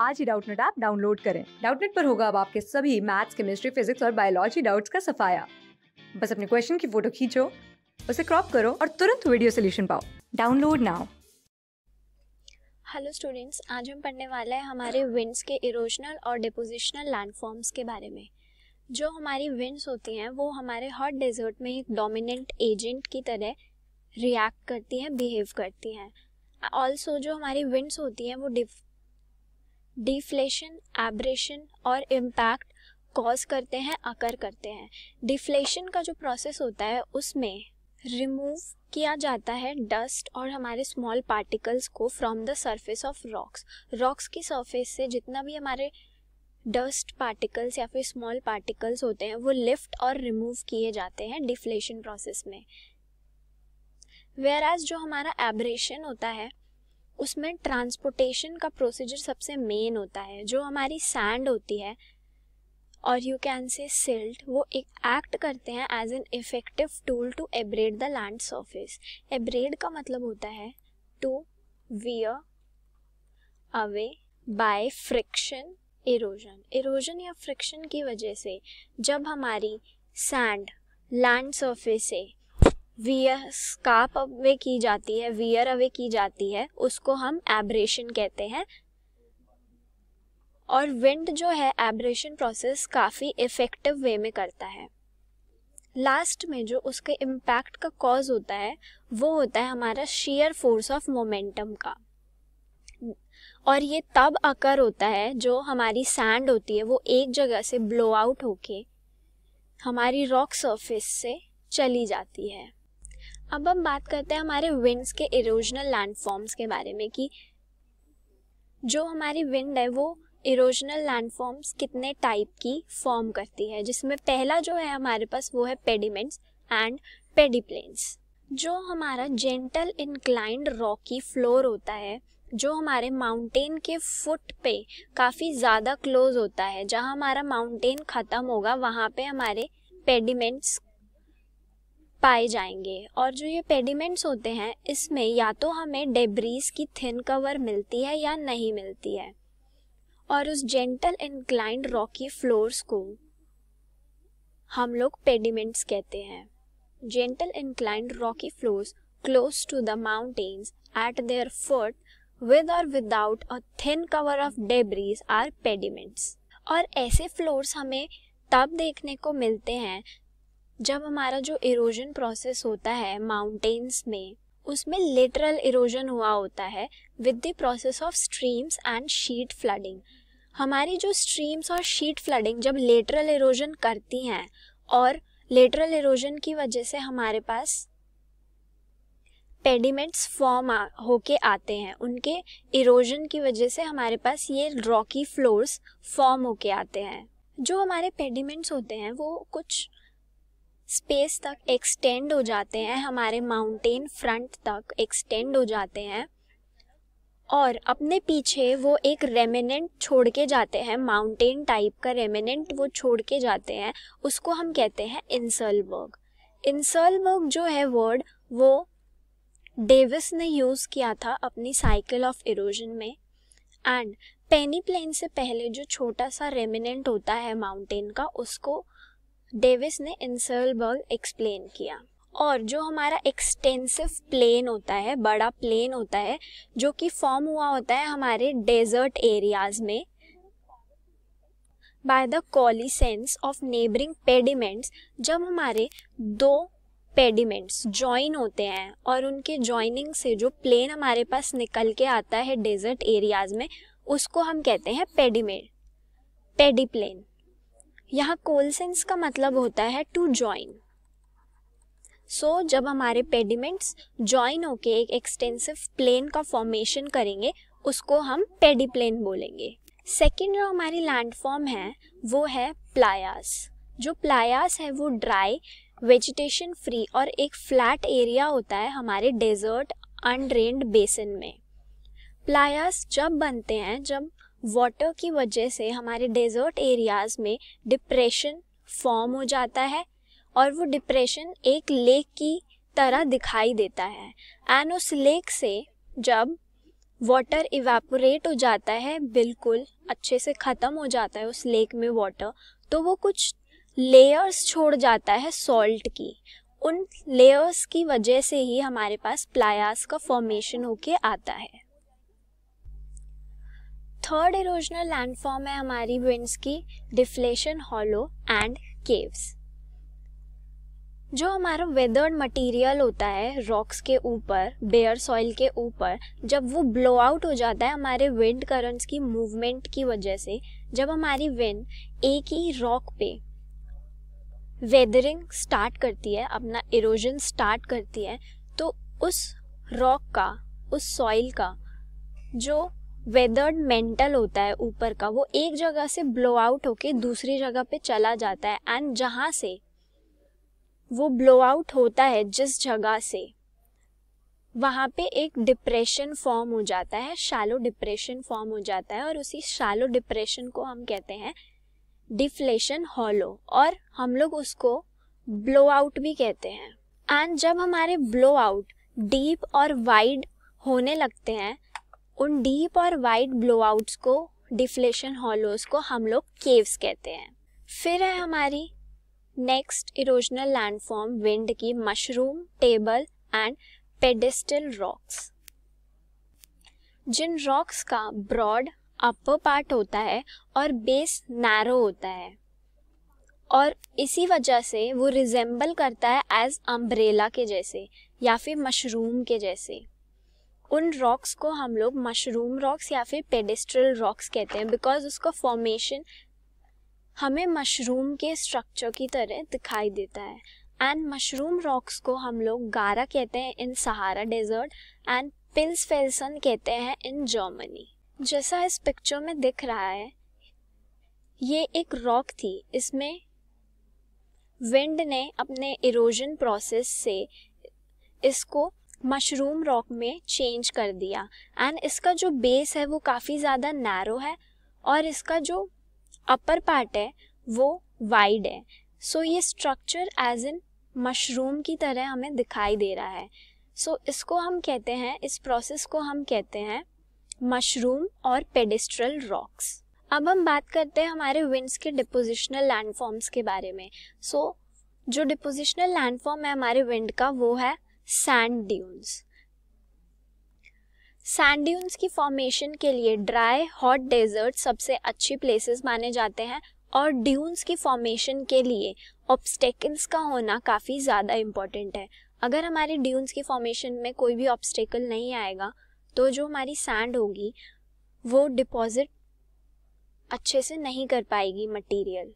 आज ही Doubtnut app download करें डाउटनेट पर होगा अब आपके सभी मैथ्स केमिस्ट्री फिजिक्स और बायोलॉजी डाउट्स का सफाया बस अपने क्वेश्चन की फोटो खींचो उसे क्रॉप करो और तुरंत वीडियो सोल्यूशन पाओ डाउनलोड नाउ हेलो स्टूडेंट्स आज हम पढ़ने वाले हैं हमारे विंड्स के इरोजनल और डिपोजिशनल लैंडफॉर्म्स के बारे में जो हमारी विंड्स होती हैं वो हमारे हॉट डेजर्ट में एक डोमिनेंट एजेंट की तरह रिएक्ट करती हैं बिहेव करती हैं ऑल्सो जो हमारी विंड्स होती हैं वो डिफ्लेशन एब्रेशन और इम्पैक्ट कॉज करते हैं अकर करते हैं डिफ्लेशन का जो प्रोसेस होता है उसमें रिमूव किया जाता है डस्ट और हमारे स्मॉल पार्टिकल्स को from the surface of rocks rocks की सरफेस से जितना भी हमारे डस्ट पार्टिकल्स या फिर स्मॉल पार्टिकल्स होते हैं वो लिफ्ट और रिमूव किए जाते हैं डिफ्लेशन प्रोसेस में वेयर एज जो हमारा एब्रेशन होता है उसमें ट्रांसपोर्टेशन का प्रोसीजर सबसे मेन होता है जो हमारी सैंड होती है और यू कैन से सिल्ट वो एक एक्ट करते हैं as an effective tool to abrade the land surface abrade का मतलब होता है to wear away by friction erosion erosion या फ्रिक्शन की वजह से जब हमारी सैंड लैंड सरफेस से वियर स्कार्प अवे की जाती है वियर अवे की जाती है उसको हम एब्रेशन कहते हैं और विंड जो है एब्रेशन प्रोसेस काफ़ी इफ़ेक्टिव वे में करता है लास्ट में जो उसके इम्पैक्ट का कॉज होता है वो होता है हमारा शेयर फोर्स ऑफ मोमेंटम का और ये तब अकर होता है जो हमारी सैंड होती है वो एक जगह से ब्लो आउट होके हमारी रॉक सरफेस से चली जाती है अब हम बात करते हैं हमारे विंड्स के इरोजनल लैंडफॉर्म्स के बारे में कि जो हमारी विंड है वो इरोजनल लैंडफॉर्म्स कितने टाइप की फॉर्म करती है जिसमें पहला जो है हमारे पास वो है पेडिमेंट्स एंड पेडीप्लेन्स जो हमारा जेंटल इंक्लाइंड रॉकी फ्लोर होता है जो हमारे माउंटेन के फुट पे काफ़ी ज़्यादा क्लोज होता है जहाँ हमारा माउंटेन ख़त्म होगा वहाँ पे हमारे पेडिमेंट्स पाए जाएंगे और जो ये पेडिमेंट्स होते हैं इसमें या तो हमें डेब्रीज की थिन कवर मिलती है या नहीं मिलती है और उस जेंटल इंक्लाइंड रॉकी फ्लोर्स को हम लोग पेडिमेंट्स कहते हैं gentle inclined rocky floors close to the mountains at their foot with और without a thin cover of debris are pediments और ऐसे फ्लोर्स हमें तब देखने को मिलते हैं जब हमारा जो इरोजन प्रोसेस होता है माउंटेन्स में उसमें लेटरल इरोजन हुआ होता है with the process of streams and sheet flooding हमारी जो स्ट्रीम्स और शीट फ्लडिंग जब लेटरल इरोजन करती हैं और लेटरल इरोजन की वजह से हमारे पास पेडिमेंट्स फॉर्म होके आते हैं उनके इरोजन की वजह से हमारे पास ये रॉकी फ्लोर्स फॉर्म होके आते हैं जो हमारे पेडिमेंट्स होते हैं वो कुछ स्पेस तक एक्सटेंड हो जाते हैं हमारे माउंटेन फ्रंट तक एक्सटेंड हो जाते हैं और अपने पीछे वो एक रेमिनेंट छोड़ के जाते हैं माउंटेन टाइप का रेमिनेंट वो छोड़ के जाते हैं उसको हम कहते हैं इंसलबर्ग इंसलबर्ग जो है वर्ड वो डेविस ने यूज़ किया था अपनी साइकिल ऑफ इरोजन में एंड पेनी प्लेन से पहले जो छोटा सा रेमिनेंट होता है माउंटेन का उसको डेविस ने इंसलबर्ग एक्सप्लेन किया और जो हमारा एक्सटेंसिव प्लेन होता है बड़ा प्लेन होता है जो कि फॉर्म हुआ होता है हमारे डेजर्ट एरियाज में by the coalescence of neighbouring pediments जब हमारे दो पेडिमेंट्स जॉइन होते हैं और उनके ज्वाइनिंग से जो प्लेन हमारे पास निकल के आता है डेजर्ट एरियाज में उसको हम कहते हैं पेडी प्लेन यहाँ कोलसेंस का मतलब होता है टू जॉइन सो जब हमारे पेडिमेंट्स ज्वाइन होके एक एक्सटेंसिव प्लेन का फॉर्मेशन करेंगे उसको हम पेडी प्लेन बोलेंगे सेकेंड जो हमारी लैंडफॉर्म है वो है प्लायास जो प्लायास है वो ड्राई वेजिटेशन फ्री और एक फ्लैट एरिया होता है हमारे डेजर्ट अनड्रेन्ड बेसिन में प्लायास जब बनते हैं जब वाटर की वजह से हमारे डेजर्ट एरियाज में डिप्रेशन फॉर्म हो जाता है और वो डिप्रेशन एक लेक की तरह दिखाई देता है एंड उस लेक से जब वाटर इवेपोरेट हो जाता है बिल्कुल अच्छे से ख़त्म हो जाता है उस लेक में वाटर तो वो कुछ लेयर्स छोड़ जाता है सॉल्ट की उन लेयर्स की वजह से ही हमारे पास प्लायास का फॉर्मेशन होके आता है थर्ड इरोजनल लैंडफॉर्म है हमारी विंड्स की डिफ्लेशन हॉलो एंड केव्स जो हमारा वेदर्ड मटेरियल होता है रॉक्स के ऊपर बेयर सॉइल के ऊपर जब वो ब्लो आउट हो जाता है हमारे विंड करंट्स की मूवमेंट की वजह से जब हमारी विंड एक ही रॉक पे वेदरिंग स्टार्ट करती है अपना इरोजन स्टार्ट करती है तो उस रॉक का उस सॉइल का जो वेदर्ड मेंटल होता है ऊपर का वो एक जगह से ब्लो आउट होके दूसरी जगह पे चला जाता है एंड जहाँ से वो ब्लो आउट होता है जिस जगह से वहाँ पे एक डिप्रेशन फॉर्म हो जाता है शैलो डिप्रेशन फॉर्म हो जाता है और उसी शैलो डिप्रेशन को हम कहते हैं डिफ्लेशन हॉलो और हम लोग उसको ब्लो आउट भी कहते हैं एंड जब हमारे ब्लो आउट डीप और वाइड होने लगते हैं उन डीप और वाइड ब्लोआउट्स को डिफ्लेशन हॉलोज को हम लोग केव्स कहते हैं फिर है हमारी नेक्स्ट इरोजनल लैंडफॉर्म विंड की mushroom table and pedestal rocks जिन रॉक्स का ब्रॉड अपर पार्ट होता है और बेस नैरो होता है और इसी वजह से वो रिजेंबल करता है एज अम्ब्रेला के जैसे या फिर मशरूम के जैसे उन रॉक्स को हम लोग मशरूम रॉक्स या फिर पेडेस्ट्रल रॉक्स कहते हैं बिकॉज उसका फॉर्मेशन हमें मशरूम के स्ट्रक्चर की तरह दिखाई देता है एंड मशरूम रॉक्स को हम लोग गारा कहते हैं इन सहारा डेजर्ट एंड पिल्स फेल्सन कहते हैं इन जर्मनी जैसा इस पिक्चर में दिख रहा है ये एक रॉक थी इसमें विंड ने अपने इरोजन प्रोसेस से इसको मशरूम रॉक में चेंज कर दिया एंड इसका जो बेस है वो काफ़ी ज़्यादा नैरो है और इसका जो अपर पार्ट है वो वाइड है सो so, ये स्ट्रक्चर एज इन मशरूम की तरह हमें दिखाई दे रहा है सो so, इसको हम कहते हैं इस प्रोसेस को हम कहते हैं मशरूम और पेडिस्ट्रल रॉक्स अब हम बात करते हैं हमारे विंड्स के डिपोजिशनल लैंडफॉर्म्स के बारे में सो so, जो डिपोजिशनल लैंडफॉर्म है हमारे विंड का वो है सैंड ड्यून्स सैंड ड्यून्स की फॉर्मेशन के लिए ड्राई हॉट डेजर्ट सबसे अच्छी प्लेसेस माने जाते हैं और ड्यून्स की फॉर्मेशन के लिए ऑब्स्टेकल्स का होना काफ़ी ज़्यादा इम्पॉर्टेंट है अगर हमारे ड्यून्स की फॉर्मेशन में कोई भी ऑब्स्टेकल नहीं आएगा तो जो हमारी सैंड होगी वो डिपॉजिट अच्छे से नहीं कर पाएगी मटेरियल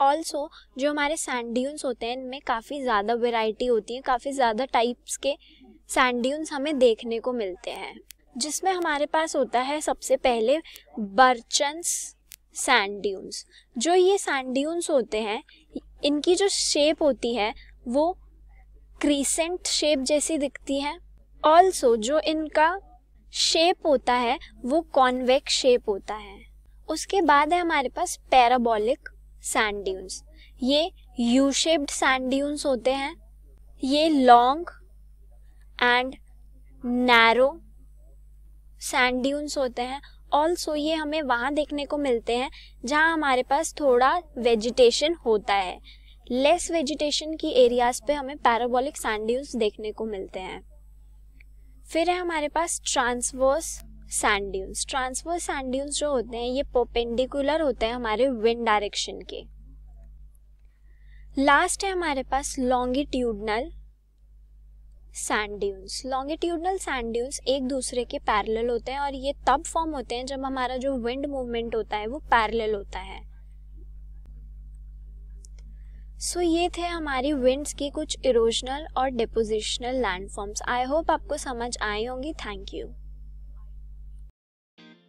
ऑल्सो जो हमारे सैंड होते हैं इनमें काफ़ी ज़्यादा वेराइटी होती है काफ़ी ज़्यादा टाइप्स के सैंड हमें देखने को मिलते हैं जिसमें हमारे पास होता है सबसे पहले बर्चन्स सैंड जो ये सैंड होते हैं इनकी जो शेप होती है वो क्रीसेंट शेप जैसी दिखती है ऑल्सो जो इनका शेप होता है वो कॉन्वेक्स शेप होता है उसके बाद है हमारे पास पैराबॉलिक सैंड ड्यून्स ये यू शेप्ड सैंड ड्यून्स होते हैं ये long and narrow sand dunes होते हैं ऑल्सो ये हमें वहाँ देखने को मिलते हैं जहाँ हमारे पास थोड़ा वेजिटेशन होता है लेस वेजिटेशन की एरियाज पे हमें पैराबोलिक सैंड ड्यून्स देखने को मिलते हैं फिर है हमारे पास transverse sand dunes transverse sand dunes जो होते हैं ये पोपेंडिकुलर होते हैं हमारे विंड डायरेक्शन के लास्ट है हमारे पास longitudinal sand dunes longitudinal sand dunes एक दूसरे के पैरेलल होते हैं और ये तब फॉर्म होते हैं जब हमारा जो विंड मूवमेंट होता है वो पैरेलल होता है सो so, ये थे हमारी विंड्स की कुछ इरोजनल और डिपोजिशनल लैंडफॉर्म्स आई होप आपको समझ आई होंगी थैंक यू